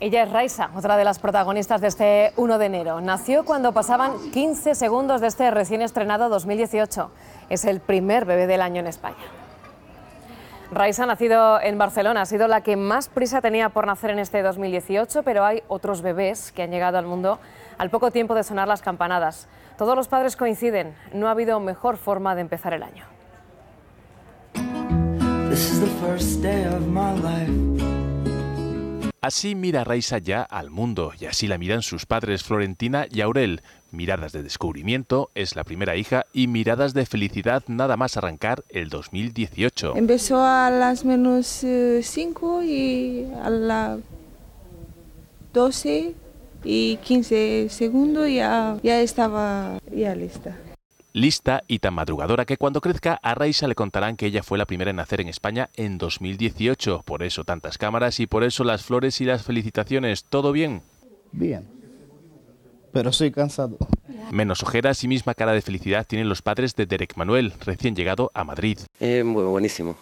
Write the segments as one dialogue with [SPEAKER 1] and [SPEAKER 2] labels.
[SPEAKER 1] Ella es Raisa, otra de las protagonistas de este 1 de enero. Nació cuando pasaban 15 segundos de este recién estrenado 2018. Es el primer bebé del año en España. Raisa, nacido en Barcelona, ha sido la que más prisa tenía por nacer en este 2018, pero hay otros bebés que han llegado al mundo al poco tiempo de sonar las campanadas. Todos los padres coinciden, no ha habido mejor forma de empezar el año.
[SPEAKER 2] Así mira Raisa ya al mundo y así la miran sus padres Florentina y Aurel. Miradas de descubrimiento, es la primera hija y miradas de felicidad nada más arrancar el 2018.
[SPEAKER 3] Empezó a las menos 5 eh, y a las 12 y 15 segundos ya, ya estaba ya lista
[SPEAKER 2] lista y tan madrugadora que cuando crezca a Raisa le contarán que ella fue la primera en nacer en España en 2018. Por eso tantas cámaras y por eso las flores y las felicitaciones. ¿Todo bien? Bien. Pero soy cansado. Menos ojeras y misma cara de felicidad tienen los padres de Derek Manuel, recién llegado a Madrid. Eh, muy buenísimo.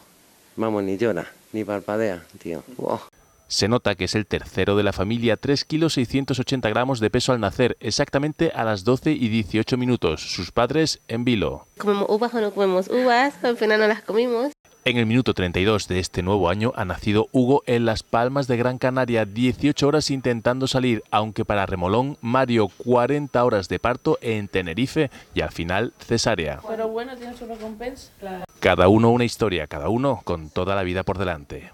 [SPEAKER 2] Vamos, ni llora, ni parpadea, tío. Wow. Se nota que es el tercero de la familia, 3 kilos 680 gramos de peso al nacer, exactamente a las 12 y 18 minutos. Sus padres en vilo.
[SPEAKER 3] Comemos uvas o no comemos uvas, al final no las comimos.
[SPEAKER 2] En el minuto 32 de este nuevo año ha nacido Hugo en Las Palmas de Gran Canaria, 18 horas intentando salir, aunque para Remolón, Mario 40 horas de parto en Tenerife y al final cesárea. Pero bueno, tiene su recompensa. Cada uno una historia, cada uno con toda la vida por delante.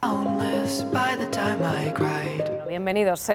[SPEAKER 1] Bienvenidos.